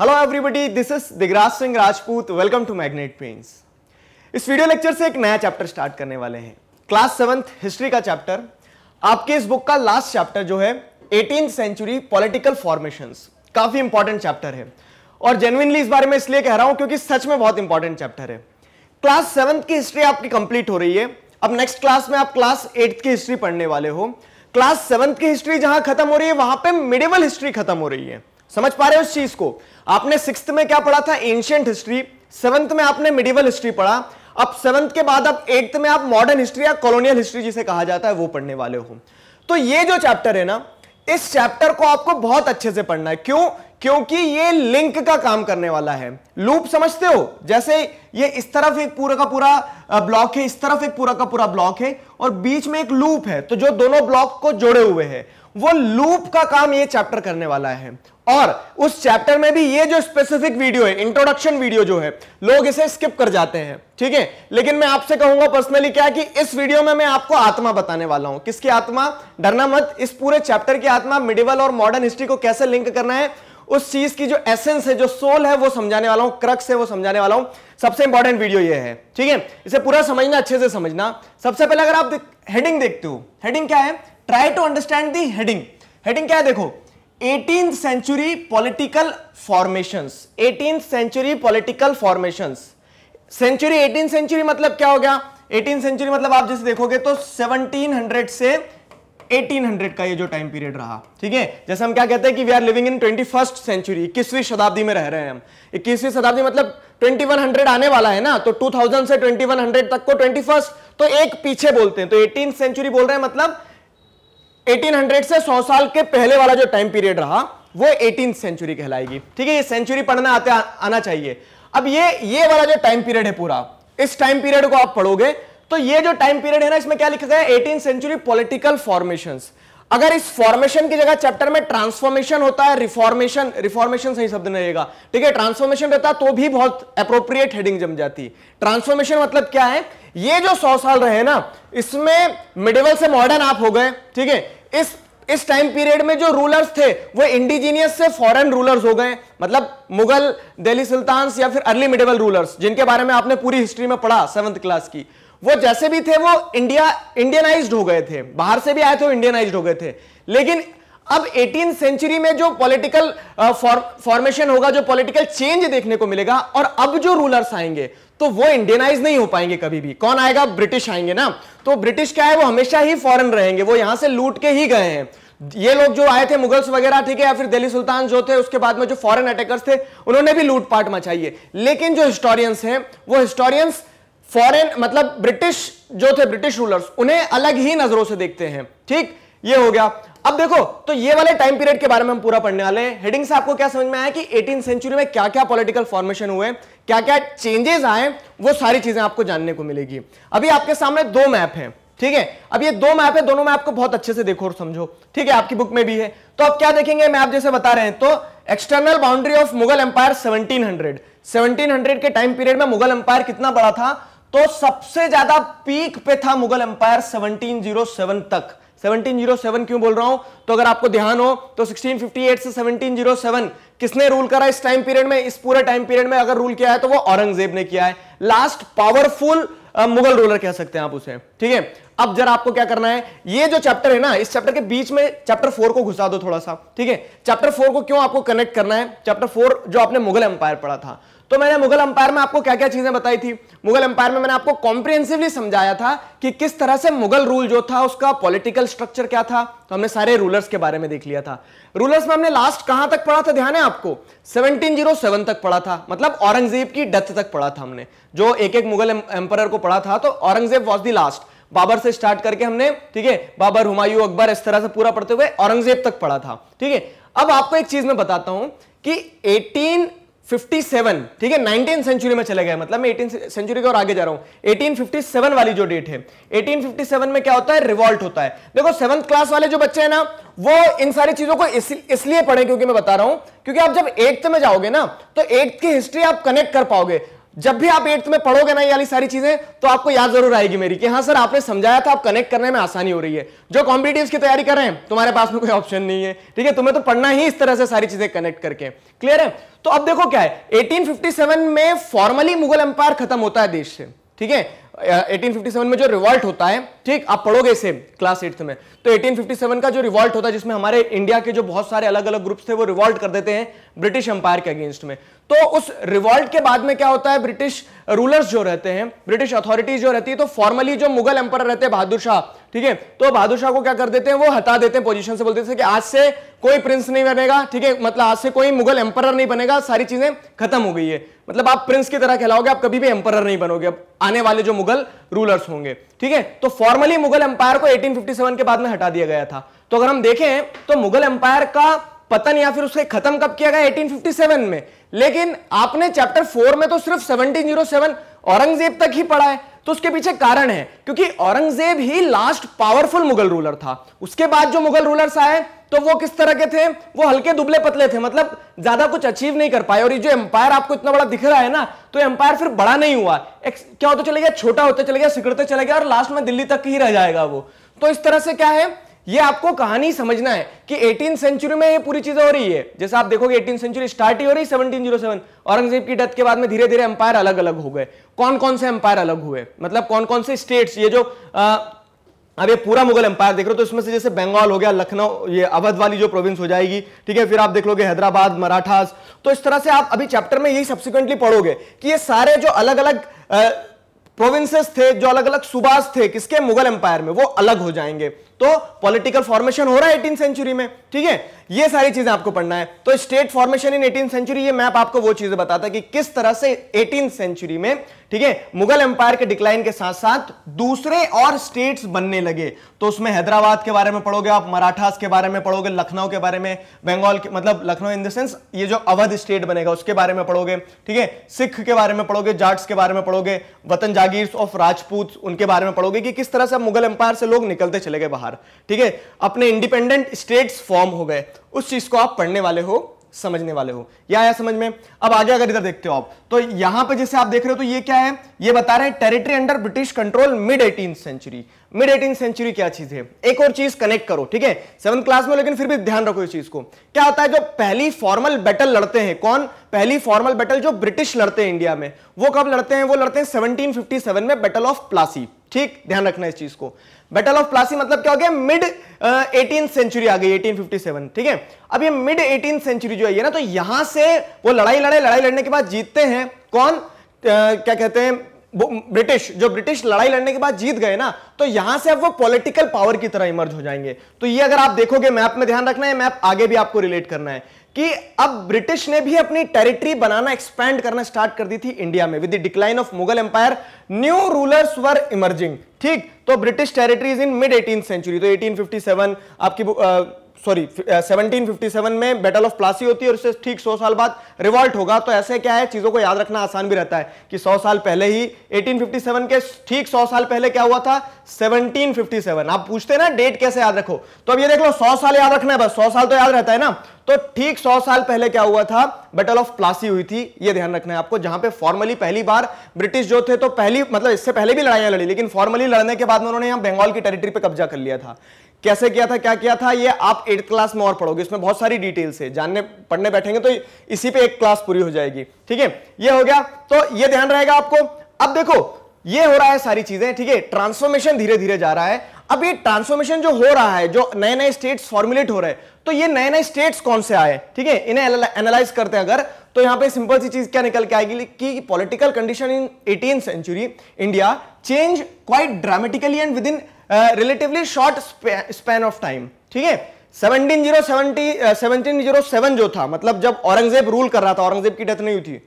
hello everybody this is Digraj Singh Rajput welcome to magnet pens इस video lecture से एक नया चैप्टर स्टार्ट करने वाले हैं क्लास सेवंथ हिस्ट्री का चैप्टर आपके इस बुक का लास्ट चैप्टर जो है एटीन सेंचुरी पॉलिटिकल फॉर्मेशंस काफी इंपॉर्टेंट चैप्टर है और जेनविनली इस बारे में इसलिए कह रहा हूं क्योंकि सच में बहुत इंपॉर्टेंट चैप्टर है क्लास सेवंथ की हिस्ट्री आपकी कंप्लीट हो रही है अब नेक्स्ट क्लास में आप क्लास एट्थ की हिस्ट्री पढ़ने वाले हो क्लास सेवंथ की हिस्ट्री जहां खत्म हो रही है वहां पे मिडिवल हिस्ट्री खत्म हो रही है समझ पा रहे हो उस चीज को आपने सिक्स में क्या पढ़ा था एंशियंट हिस्ट्री सेवंथ में आपने मिडिवल हिस्ट्री पढ़ा अब सेवंथ के बाद अब एट्थ में आप मॉडर्न हिस्ट्री या कॉलोनियल हिस्ट्री जिसे कहा जाता है वो पढ़ने वाले हो तो ये जो चैप्टर है ना इस चैप्टर को आपको बहुत अच्छे से पढ़ना है क्यों क्योंकि ये लिंक का काम करने वाला है लूप समझते हो जैसे ये इस तरफ एक पूरा का पूरा ब्लॉक है इस तरफ एक पूरा का पूरा ब्लॉक है और बीच में एक लूप है तो जो दोनों ब्लॉक को जोड़े हुए हैं वो लूप का काम ये चैप्टर करने वाला है और उस चैप्टर में भी ये जो स्पेसिफिक वीडियो है इंट्रोडक्शन वीडियो जो है लोग इसे स्किप कर जाते हैं ठीक है लेकिन मैं आपसे कहूंगा पर्सनली क्या कि इस वीडियो में मैं आपको आत्मा बताने वाला हूं किसकी आत्मा डरना मत इस पूरे चैप्टर की आत्मा मिडिवल और मॉडर्न हिस्ट्री को कैसे लिंक करना है उस चीज की जो एसेंस है जो सोल है वो समझाने वाला हूं क्रक्स है वो समझाने वाला हूं सबसे इंपॉर्टेंट वीडियो ये है ठीक है इसे पूरा समझना अच्छे से समझना सबसे पहले अगर आप हेडिंग देखते हो हेडिंग क्या है try to understand the heading heading क्या है देखो eighteen century political formations eighteen century political formations century eighteen century मतलब क्या हो गया एटीन सेंचुरी मतलब आप जैसे देखोगे तो 1700 से 1800 का ये जो टाइम पीरियड रहा ठीक है जैसे हम क्या कहते हैं कि we are living in twenty first century इक्कीसवीं शताब्दी में रह रहे हैं हम इक्कीसवीं शताब्दी मतलब 2100 आने वाला है ना तो 2000 से 2100 तक को 21 तो एक पीछे बोलते हैं तो 18 सेंचुरी बोल रहे हैं मतलब 1800 से 100 साल के पहले वाला जो टाइम पीरियड रहा वो एटीन सेंचुरी कहलाएगी ठीक है ये सेंचुरी पढ़ना आते आना चाहिए अब ये ये वाला जो टाइम पीरियड है पूरा इस टाइम पीरियड को आप पढ़ोगे तो ये जो टाइम पीरियड है ना इसमें क्या लिखा गया एटीन सेंचुरी पॉलिटिकल फॉर्मेशंस अगर इस फॉर्मेशन की जगह चैप्टर में ट्रांसफॉर्मेशन होता है रिफॉर्मेशन रिफॉर्मेशन सही शब्द नहीं रहेगा ठीक है ट्रांसफॉर्मेशन रहता तो भी बहुत अप्रोप्रिएट हेडिंग जम जाती ट्रांसफॉर्मेशन मतलब क्या है ये जो सौ साल रहे ना इसमें मिडिवल से मॉडर्न आप हो गए ठीक है इस इस टाइम पीरियड में जो रूलर्स थे वो इंडिजीनियस से फॉरेन रूलर्स हो गए मतलब मुगल दिल्ली सुल्तान या फिर अर्ली मिडिवल रूलर्स जिनके बारे में आपने पूरी हिस्ट्री में पढ़ा सेवंथ क्लास की वो जैसे भी थे वो इंडिया इंडियनाइज हो गए थे बाहर से भी आए थे इंडियनाइज हो गए थे लेकिन अब 18 सेंचुरी में जो पॉलिटिकल फॉर्मेशन होगा जो पॉलिटिकल चेंज देखने को मिलेगा और अब जो रूलर्स आएंगे तो वो इंडियनाइज नहीं हो पाएंगे कभी भी कौन आएगा ब्रिटिश आएंगे ना तो ब्रिटिश क्या है वो हमेशा ही फॉरेन रहेंगे वो यहां से लूट के ही गए हैं ये लोग जो आए थे मुगल्स वगैरह ठीक है या फिर दिल्ली सुल्तान जो थे उसके बाद में जो फॉरेन अटैकर्स थे उन्होंने भी लूटपाट मचाई है लेकिन जो हिस्टोरियंस हैं वो हिस्टोरियंस फॉरेन मतलब ब्रिटिश जो थे ब्रिटिश रूलर्स उन्हें अलग ही नजरों से देखते हैं ठीक ये हो गया अब देखो तो ये वाले टाइम पीरियड के बारे में हम पूरा पढ़ने वाले हैं हेडिंग से आपको क्या समझ में आया कि 18 सेंचुरी में क्या क्या पॉलिटिकल फॉर्मेशन हुए क्या क्या चेंजेस आए वो सारी चीजें आपको जानने को मिलेगी अभी आपके सामने दो मैप हैं ठीक है अब ये दो मैप है दोनों मैप को बहुत अच्छे से देखो और समझो ठीक है आपकी बुक में भी है तो अब क्या देखेंगे मैप जैसे बता रहे हैं तो external boundary of Mughal empire 1700 1700 के टाइम पीरियड में मुगल एम्पायर कितना बड़ा था तो सबसे ज्यादा पीक पे था मुगल एंपायर 1707 तक 1707 क्यों बोल रहा हूं तो अगर आपको ध्यान हो तो 1658 से 1707 किसने रूल करा इस टाइम पीरियड में इस पूरे टाइम पीरियड में अगर रूल किया है तो वो औरंगजेब ने किया है लास्ट पावरफुल मुगल रूलर कह सकते हैं आप उसे ठीक है अब जरा आपको क्या करना है ये जो चैप्टर है ना इस चैप्टर के बीच में चैप्टर फोर को घुसा दो थोड़ा सा ठीक है चैप्टर फोर को क्यों आपको कनेक्ट करना है चैप्टर फोर जो आपने मुगल एम्पायर पढ़ा था तो मैंने मुगल अंपायर में आपको क्या क्या चीजें बताई थी मुगल अंपायर में मैंने आपको कॉम्प्रिहेंसिवली समझाया था कि किस तरह से मुगल रूल जो था उसका पॉलिटिकल स्ट्रक्चर क्या था तो हमने सारे रूलर्स के बारे में देख लिया था रूलर्स में हमने लास्ट कहां तक पढ़ा था ध्यान है आपको 1707 तक पढ़ा था मतलब औरंगजेब की डेथ तक पढ़ा था हमने जो एक एक मुगल एम्पर को पढ़ा था तो Aurangzeb was the last Babur से स्टार्ट करके हमने ठीक है बाबर हुमायूं अकबर इस तरह से पूरा पढ़ते हुए औरंगजेब तक पढ़ा था ठीक है अब आपको एक चीज में बताता हूं कि 57 ठीक है नाइनटीन सेंचुरी में चले गए मतलब मैं 18 सेंचुरी के और आगे जा रहा हूं 1857 वाली जो डेट है 1857 में क्या होता है रिवॉल्ट होता है देखो सेवंथ क्लास वाले जो बच्चे हैं ना वो इन सारी चीजों को इस, इसलिए पढ़े क्योंकि मैं बता रहा हूं क्योंकि आप जब एट्थ में जाओगे ना तो एट्थ की हिस्ट्री आप कनेक्ट कर पाओगे जब भी आप एट्थ में पढ़ोगे ना ये वाली सारी चीजें तो आपको याद जरूर आएगी मेरी कि हाँ सर आपने समझाया था आप कनेक्ट करने में आसानी हो रही है जो कॉम्पिटेटिव की तैयारी कर रहे हैं तुम्हारे पास में कोई ऑप्शन नहीं है ठीक है तुम्हें तो पढ़ना ही इस तरह से सारी चीजें कनेक्ट करके क्लियर है तो अब देखो क्या है एटीन में फॉर्मली मुगल एम्पायर खत्म होता है देश से ठीक है 1857 में जो रिवॉल्ट होता है ठीक आप पढ़ोगे इसे क्लास एट्थ में तो 1857 का जो रिवॉल्ट होता है जिसमें हमारे इंडिया के जो बहुत सारे अलग अलग ग्रुप्स थे वो रिवॉल्ट कर देते हैं ब्रिटिश एम्पायर के अगेंस्ट में तो उस रिवॉल्ट के बाद में क्या होता है ब्रिटिश रूलर्स जो रहते हैं ब्रिटिश अथॉरिटीज जो रहती है तो फॉर्मली जो मुगल एम्पायर रहते हैं बहादुर शाह ठीक है तो बहादुर शाह को क्या कर देते हैं वो हटा देते हैं पोजीशन से बोलते थे कि आज से कोई प्रिंस नहीं बनेगा ठीक है मतलब आज से कोई मुगल एम्पायर नहीं बनेगा सारी चीजें खत्म हो गई है मतलब आप प्रिंस की तरह खिलाओगे आप कभी भी एम्पायर नहीं बनोगे अब आने वाले जो मुगल रूलर्स होंगे ठीक है तो फॉर्मली मुगल एम्पायर को 1857 के बाद में हटा दिया गया था तो अगर हम देखें तो मुगल एम्पायर का पतन या फिर उसके खत्म कब किया गया 1857 में लेकिन आपने चैप्टर फोर में तो सिर्फ 1707 औरंगजेब तक ही पढ़ा है तो उसके पीछे कारण है क्योंकि औरंगजेब ही लास्ट पावरफुल मुगल रूलर था उसके बाद जो मुगल रूलर्स आए तो वो किस तरह के थे वो हल्के दुबले पतले थे मतलब ज्यादा कुछ अचीव नहीं कर पाए और ये जो एम्पायर आपको इतना बड़ा दिख रहा है ना तो एम्पायर फिर बड़ा नहीं हुआ क्या होता चले गया छोटा होते चले गया सिकड़ते चले गया और लास्ट में दिल्ली तक ही रह जाएगा वो तो इस तरह से क्या है ये आपको कहानी समझना है कि 18 सेंचुरी में ये पूरी चीज हो रही है जैसे आप देखोगे 18 सेंचुरी स्टार्ट ही हो रही 1707 औरंगजेब की डेथ के बाद में धीरे धीरे एम्पायर अलग अलग हो गए कौन कौन से एम्पायर अलग हुए मतलब कौन कौन से स्टेट्स ये जो आ, अब ये पूरा मुगल एम्पायर देख रहे हो तो इसमें से जैसे बंगाल हो गया लखनऊ ये अवध वाली जो प्रोविंस हो जाएगी ठीक है फिर आप देख लोगे हैदराबाद मराठास तो इस तरह से आप अभी चैप्टर में यही सब्सिक्वेंटली पढ़ोगे कि ये सारे जो अलग अलग आ, प्रोविंसेस थे जो अलग अलग सुबास थे किसके मुगल एम्पायर में वो अलग हो जाएंगे तो पॉलिटिकल फॉर्मेशन हो रहा है एटीन सेंचुरी में ठीक है ये सारी चीजें आपको पढ़ना है तो state formation in eighteen century ये मैप आपको वो चीजें बताता है कि किस तरह से एटीन सेंचुरी में ठीक है मुगल एम्पायर के डिक्लाइन के साथ साथ दूसरे और स्टेट्स बनने लगे तो उसमें हैदराबाद के बारे में पढ़ोगे आप मराठास के बारे में पढ़ोगे लखनऊ के बारे में बंगाल के मतलब लखनऊ इन द सेंस ये जो अवध स्टेट बनेगा उसके बारे में पढ़ोगे ठीक है सिख के बारे में पढ़ोगे जाट्स के बारे में पढ़ोगे वतन जाग जागीर ऑफ राजपूत उनके बारे में पढ़ोगे कि किस तरह से मुगल एम्पायर से लोग निकलते चले गए बाहर ठीक है अपने इंडिपेंडेंट स्टेट्स फॉर्म हो गए उस चीज को आप पढ़ने वाले हो समझने वाले हो या आया समझ में अब आगे अगर इधर देखते हो आप तो यहां पे जैसे आप देख रहे हो तो ये क्या है ये बता रहे हैं territory under British control mid eighteen century mid eighteen century क्या चीज है एक और चीज कनेक्ट करो ठीक है सेवन क्लास में लेकिन फिर भी ध्यान रखो इस चीज को क्या होता है जो पहली फॉर्मल बैटल लड़ते हैं कौन पहली फॉर्मल बैटल जो ब्रिटिश लड़ते हैं इंडिया में वो कब लड़ते हैं वो लड़ते हैं सेवनटीन में बैटल ऑफ प्लासी ठीक ध्यान रखना इस चीज को बैटल ऑफ प्लासी मतलब क्या हो गया मिड एटीन सेंचुरी आ गई 1857 ठीक है अब ये मिड एटीन सेंचुरी जो है ये ना तो यहां से वो लड़ाई लड़े लड़ाई लड़ने के बाद जीतते हैं कौन आ, क्या कहते हैं ब्रिटिश जो ब्रिटिश लड़ाई लड़ने के बाद जीत गए ना तो यहां से अब वो पॉलिटिकल पावर की तरह इमर्ज हो जाएंगे तो ये अगर आप देखोगे मैप में ध्यान रखना है मैप आगे भी आपको रिलेट करना है कि अब ब्रिटिश ने भी अपनी टेरिटरी बनाना एक्सपैंड करना स्टार्ट कर दी थी इंडिया में with the decline of Mughal empire new rulers were emerging ठीक तो British territories in mid eighteen century तो 1857 आपकी सॉरी 1757 में बैटल ऑफ प्लासी होती है और इससे ठीक 100 साल बाद रिवॉल्ट होगा तो ऐसे क्या है चीज़ों को याद रखना आसान भी रहता है कि 100 साल पहले ही 1857 के ठीक 100 साल पहले क्या हुआ था 1757 आप पूछते हैं ना डेट कैसे याद रखो तो अब ये देख लो 100 साल याद रखना है बस 100 साल तो याद रहता है ना तो ठीक 100 साल पहले क्या हुआ था बैटल ऑफ प्लासी हुई थी ये ध्यान रखना है आपको जहां पे फॉर्मली पहली बार ब्रिटिश जो थे तो पहली मतलब इससे पहले भी लड़ाइयां लड़ी लेकिन फॉर्मली लड़ने के बाद में उन्होंने यहां बंगाल की टेरिटरी पे कब्जा कर लिया था कैसे किया था क्या किया था ये आप एट्थ क्लास में और पढ़ोगे इसमें बहुत सारी डिटेल्स है जानने पढ़ने बैठेंगे तो इसी पे एक क्लास पूरी हो जाएगी ठीक है ये हो गया तो ये ध्यान रहेगा आपको अब देखो ये हो रहा है सारी चीजें ठीक है ट्रांसफॉर्मेशन धीरे धीरे जा रहा है अब ये ट्रांसफॉर्मेशन जो हो रहा है जो नए नए स्टेट्स फॉर्मुलेट हो रहे हैं तो ये नए नए स्टेट्स कौन से आए ठीक है इन्हें एनालाइज करते हैं अगर तो यहां पे सिंपल सी चीज क्या निकल के आएगी कि political condition in eighteen century India change quite dramatically and within relatively short span of time ठीक है 1770 1707 uh, जो था मतलब जब औरंगजेब रूल कर रहा था औरंगजेब की डेथ नहीं हुई थी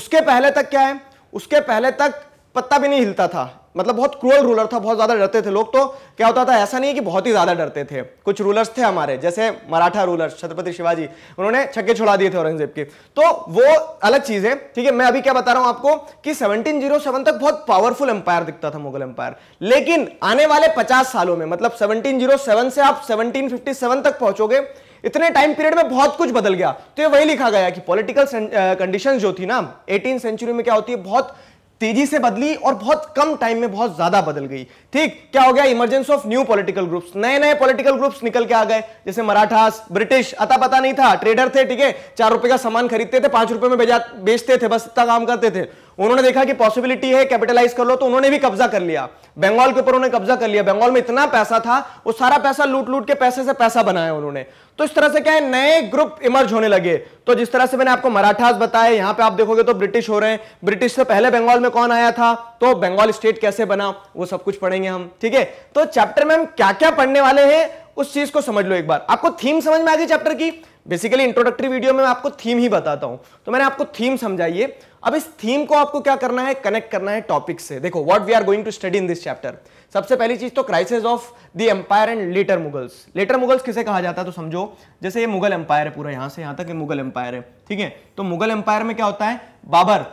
उसके पहले तक क्या है उसके पहले तक पत्ता भी नहीं हिलता था मतलब बहुत क्रूअल रूलर था बहुत ज़्यादा डरते थे लोग तो क्या होता था ऐसा नहीं है कि बहुत ही ज़्यादा डरते थे कुछ रूलर्स थे हमारे जैसे मराठा रूलर छत्रपति शिवाजी उन्होंने छक्के छुड़ा दिए थे औरंगजेब के तो वो अलग चीज़ है ठीक है मैं अभी क्या बता रहा हूं आपको कि सेवनटीन oh तक बहुत पावरफुल एम्पायर दिखता था मुगल एम्पायर लेकिन आने वाले पचास सालों में मतलब सेवनटीन oh से आप सेवनटीन तक पहुंचोगे इतने टाइम पीरियड में बहुत कुछ बदल गया तो ये वही लिखा गया कि पॉलिटिकल कंडीशंस जो थी ना एटीन सेंचुरी में क्या होती है बहुत तेजी से बदली और बहुत कम टाइम में बहुत ज्यादा बदल गई ठीक क्या हो गया emergence of new political groups नए नए पॉलिटिकल ग्रुप्स निकल के आ गए जैसे मराठास ब्रिटिश अता पता नहीं था ट्रेडर थे ठीक है चार रुपए का सामान खरीदते थे पांच रुपए में बेचते थे बस इतना काम करते थे उन्होंने देखा कि पॉसिबिलिटी है कैपिटलाइज कर लो तो उन्होंने भी कब्जा कर लिया बंगाल के ऊपर उन्होंने कब्जा कर लिया बंगाल में इतना पैसा था वो सारा पैसा लूट लूट के पैसे से पैसा बनाया उन्होंने तो इस तरह से क्या है नए ग्रुप इमर्ज होने लगे तो जिस तरह से मैंने आपको मराठास बताया यहां पे आप देखोगे तो ब्रिटिश हो रहे हैं ब्रिटिश से पहले बंगाल में कौन आया था तो बंगाल स्टेट कैसे बना वो सब कुछ पढ़ेंगे हम ठीक है तो चैप्टर में हम क्या क्या पढ़ने वाले हैं उस चीज को समझ लो एक बार आपको थीम समझ में आ गई चैप्टर की बेसिकली इंट्रोडक्टरी वीडियो में मैं आपको थीम ही बताता हूं तो मैंने आपको थीम समझाई है अब इस थीम को आपको क्या करना है कनेक्ट करना है टॉपिक से देखो what we are going to study in this chapter सबसे पहली चीज तो crisis of the empire and later Mughals later Mughals किसे कहा जाता है तो समझो जैसे ये मुगल एम्पायर है पूरा यहां से यहां तक ये मुगल एम्पायर है ठीक है तो मुगल एम्पायर में क्या होता है बाबर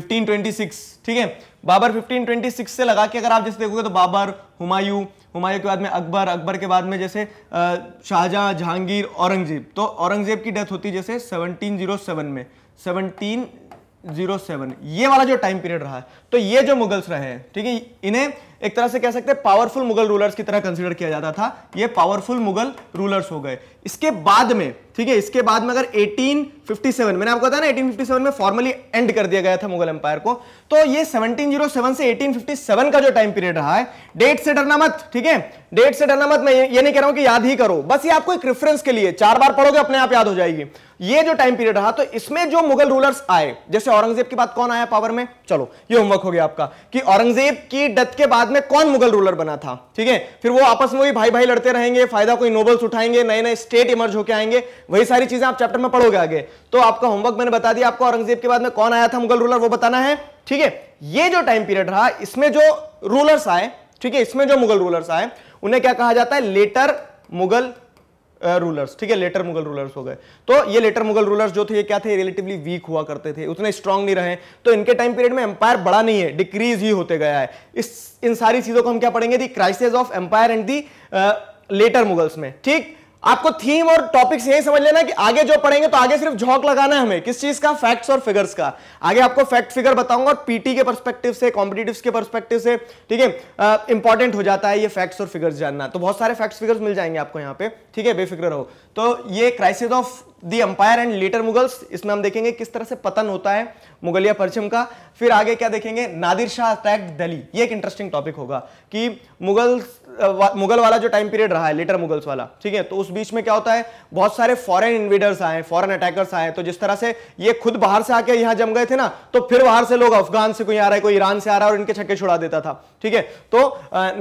1526 ठीक है बाबर 1526 से लगा के अगर आप जैसे देखोगे तो बाबर हुमायूं हुमायूं के बाद में अकबर अकबर के बाद में जैसे शाहजहां जहांगीर औरंगजेब तो औरंगजेब की डेथ होती है जैसे 1707 में 1707 ये वाला जो टाइम पीरियड रहा है तो ये जो मुगल्स रहे हैं ठीक है इन्हें एक तरह से कह सकते हैं पावरफुल मुगल रूलर्स की तरह कंसिडर किया जाता था ये पावरफुल मुगल रूलर्स हो गए इसके बाद में ठीक है इसके बाद में अगर 1857 मैंने आपको बताया ना 1857 में फॉर्मली एंड कर दिया गया था मुगल एम्पायर को तो ये 1707 से 1857 का जो टाइम पीरियड रहा है डेट से डरना मत ठीक है डेट से डरना मत मैं ये नहीं कह रहा हूं कि याद ही करो बस ये आपको एक रेफरेंस के लिए चार बार पढ़ोगे अपने आप याद हो जाएगी ये जो टाइम पीरियड रहा तो इसमें जो मुगल रूलर्स आए जैसे औरंगजेब की बात कौन आया पावर में चलो ये होमवर्क हो गया आपका कि औरंगजेब की डेथ के बाद में कौन मुगल रूलर बना था ठीक है फिर वो आपस में वही भाई भाई लड़ते रहेंगे फायदा कोई नोबल्स उठाएंगे नए नए स्टेट इमर्ज होकर आएंगे वही सारी चीजें आप चैप्टर में पढ़ोगे आगे तो आपका होमवर्क मैंने बता दिया आपको औरंगजेब के बाद में कौन आया था मुगल रूलर वो बताना है ठीक है ये जो टाइम पीरियड रहा इसमें जो रूलर्स आए ठीक है इसमें जो मुगल रूलर्स आए उन्हें क्या कहा जाता है लेटर मुगल रूलर्स ठीक है लेटर मुगल रूलर्स हो गए तो ये लेटर मुगल रूलर्स जो थे ये क्या थे रिलेटिवली वीक हुआ करते थे उतने स्ट्रांग नहीं रहे तो इनके टाइम पीरियड में एम्पायर बड़ा नहीं है डिक्रीज ही होते गया है इस इन सारी चीजों को हम क्या पढ़ेंगे the crisis of empire and the later Mughals में ठीक आपको थीम और टॉपिक्स यही समझ लेना कि आगे जो पढ़ेंगे तो आगे सिर्फ झोंक लगाना है हमें किस चीज का फैक्ट्स और फिगर्स का आगे आपको फैक्ट फिगर बताऊंगा और पीटी के परस्पेक्टिव से कॉम्पिटेटिव के परस्पेक्टिव से ठीक है इंपॉर्टेंट हो जाता है ये फैक्ट्स और फिगर्स जानना तो बहुत सारे फैक्ट्स फिगर्स मिल जाएंगे आपको यहाँ पे ठीक है बेफिक्र रहो तो ये crisis of the empire and later Mughals इसमें हम देखेंगे किस तरह से पतन होता है मुगलिया परचम का फिर आगे क्या देखेंगे नादिर शाह अटैक दिल्ली ये एक इंटरेस्टिंग टॉपिक होगा कि मुगल्स वा, मुगल वाला जो टाइम पीरियड रहा है लेटर मुगल्स वाला ठीक है तो उस बीच में क्या होता है बहुत सारे फॉरेन इन्वेडर्स आए फॉरेन अटैकर्स आए तो जिस तरह से ये खुद बाहर से आके यहाँ जम गए थे ना तो फिर बाहर से लोग अफगान से कोई आ रहा है कोई ईरान से आ रहा है और इनके छक्के छुड़ा देता था ठीक है तो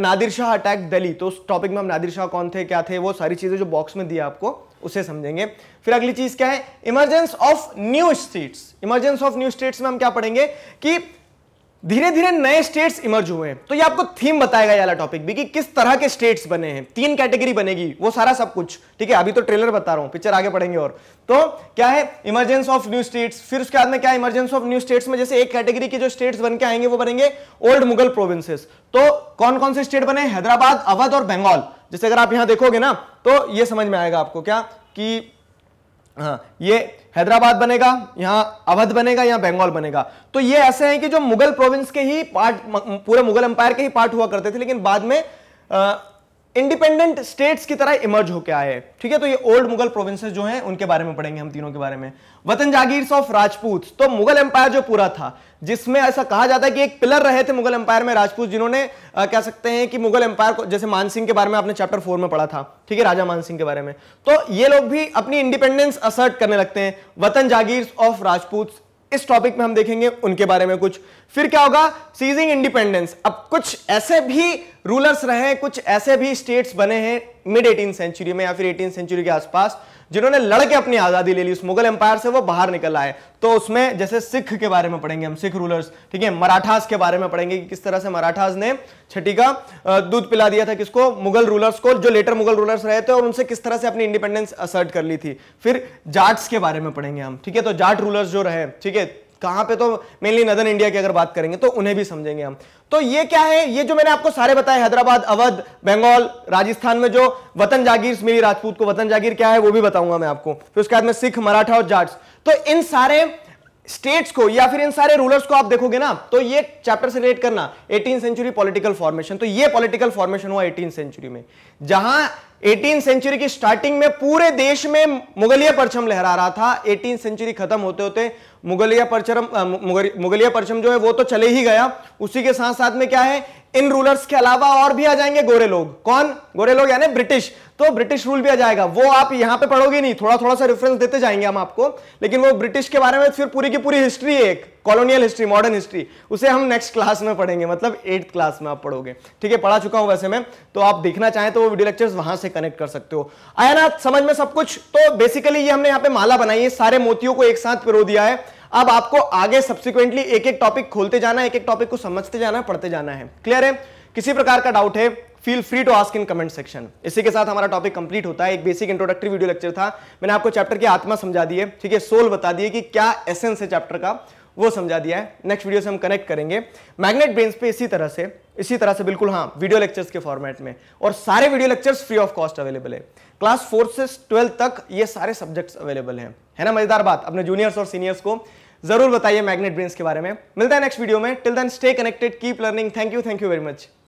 नादिर शाह अटैक दली तो उस टॉपिक में हम नादिर शाह कौन थे क्या थे वो सारी चीजें जो बॉक्स में दिया आपको उसे समझेंगे फिर अगली चीज क्या है emergence of new states emergence of new states में हम क्या पढ़ेंगे कि धीरे धीरे नए स्टेट्स इमर्ज हुए हैं तो ये आपको थीम बताएगा ये वाला टॉपिक भी कि किस तरह के स्टेट्स बने हैं तीन कैटेगरी बनेगी वो सारा सब कुछ ठीक है अभी तो ट्रेलर बता रहा हूं पिक्चर आगे पढ़ेंगे और तो क्या है इमरजेंस ऑफ न्यू स्टेट्स फिर उसके बाद में क्या इमरजेंस ऑफ न्यू स्टेट्स में जैसे एक कैटेगरी के जो स्टेट्स बन के आएंगे वो बनेंगे ओल्ड मुगल प्रोविंसेस तो कौन कौन से स्टेट बने हैदराबाद अवध और बंगाल जैसे अगर आप यहां देखोगे ना तो ये समझ में आएगा आपको क्या कि हाँ ये हैदराबाद बनेगा यहां अवध बनेगा या बंगाल बनेगा तो ये ऐसे हैं कि जो मुगल प्रोविंस के ही पार्ट पूरे मुगल एम्पायर के ही पार्ट हुआ करते थे लेकिन बाद में इंडिपेंडेंट स्टेट्स की तरह इमर्ज होकर आए ठीक है तो ये ओल्ड मुगल प्रोविंसेस जो हैं उनके बारे में पढ़ेंगे हम तीनों के बारे में वतन जागीर ऑफ राजपूत तो मुगल एम्पायर जो पूरा था जिसमें ऐसा कहा जाता है कि एक पिलर रहे थे मुगल एम्पायर में राजपूत जिन्होंने कह सकते हैं कि मुगल एम्पायर को जैसे मानसिंह के बारे में आपने चैप्टर फोर में पढ़ा था ठीक है राजा मानसिंह के बारे में तो ये लोग भी अपनी इंडिपेंडेंस असर्ट करने लगते हैं वतन जागीर ऑफ राजपूत इस टॉपिक में हम देखेंगे उनके बारे में कुछ फिर क्या होगा सीजिंग इंडिपेंडेंस अब कुछ ऐसे भी रूलर्स रहे कुछ ऐसे भी स्टेट्स बने हैं मिड एटीन सेंचुरी में या फिर एटीन सेंचुरी के आसपास जिन्होंने लड़के अपनी आज़ादी ले ली उस मुगल एम्पायर से वो बाहर निकल आए तो उसमें जैसे सिख के बारे में पढ़ेंगे हम सिख रूलर्स ठीक है मराठास के बारे में पढ़ेंगे कि किस तरह से मराठास ने छठी का दूध पिला दिया था किसको मुगल रूलर्स को जो लेटर मुगल रूलर्स रहे थे और उनसे किस तरह से अपनी इंडिपेंडेंस असर्ट कर ली थी फिर जाट्स के बारे में पढ़ेंगे हम ठीक है तो जाट रूलर्स जो रहे ठीक है कहां पे तो मेनली नदन इंडिया की अगर बात करेंगे तो उन्हें भी समझेंगे हम तो ये क्या है ये जो मैंने आपको सारे बताए हैदराबाद अवध बंगाल राजस्थान में जो वतन जागीर मिली राजपूत को वतन जागीर क्या है वो भी बताऊंगा मैं आपको फिर उसके बाद में सिख मराठा और जाट्स तो इन सारे स्टेट्स को या फिर इन सारे रूलर्स को आप देखोगे ना तो ये चैप्टर से रिलेट करना 18 सेंचुरी पॉलिटिकल फॉर्मेशन तो ये पॉलिटिकल फॉर्मेशन हुआ 18 सेंचुरी में जहां एटीन सेंचुरी की स्टार्टिंग में पूरे देश में मुगलिया परचम लहरा रहा था एटीन सेंचुरी खत्म होते होते मुगलिया परचम मुगलिया परचम जो है वो तो चले ही गया उसी के साथ साथ में क्या है इन रूलर्स के अलावा और भी आ जाएंगे गोरे लोग कौन गोरे लोग यानी ब्रिटिश तो ब्रिटिश रूल भी आ जाएगा वो आप यहां पे पढ़ोगे नहीं थोड़ा थोड़ा सा रेफरेंस देते जाएंगे हम आपको लेकिन वो ब्रिटिश के बारे में फिर पूरी की पूरी हिस्ट्री है एक कॉलोनियल हिस्ट्री मॉडर्न हिस्ट्री उसे हम नेक्स्ट क्लास में पढ़ेंगे मतलब एट क्लास में आप पढ़ोगे ठीक है पढ़ा चुका हूं वैसे मैं तो आप देखना चाहें तो वो वीडियो लेक्चर्स वहां से कनेक्ट कर सकते हो आया ना समझ में सब कुछ तो बेसिकली ये हमने यहाँ पे माला बनाई है सारे मोतियों को एक साथ पिरो दिया है अब आपको आगे सब्सिक्वेंटली एक एक टॉपिक खोलते जाना एक एक टॉपिक को समझते जाना पढ़ते जाना है क्लियर है किसी प्रकार का डाउट है feel free to ask in comment section इसी के साथ हमारा टॉपिक कंप्लीट होता है एक बेसिक इंट्रोडक्टरी वीडियो लेक्चर था मैंने आपको चैप्टर की आत्मा समझा दी है ठीक है सोल बता दिए कि क्या एसेंस है चैप्टर का वो समझा दिया है नेक्स्ट वीडियो से हम कनेक्ट करेंगे मैग्नेट ब्रेन्स पे इसी तरह से इसी तरह से बिल्कुल हाँ वीडियो लेक्चर्स के फॉर्मेट में और सारे video lectures free of cost available है क्लास फोर्थ से ट्वेल्थ तक ये सारे सब्जेक्ट्स अवेलेबल हैं है ना मजेदार बात अपने जूनियर्स और सीनियर्स को जरूर बताइए मैग्नेट ब्रेन्स के बारे में मिलता है नेक्स्ट वीडियो में till then stay connected keep learning thank you thank you very much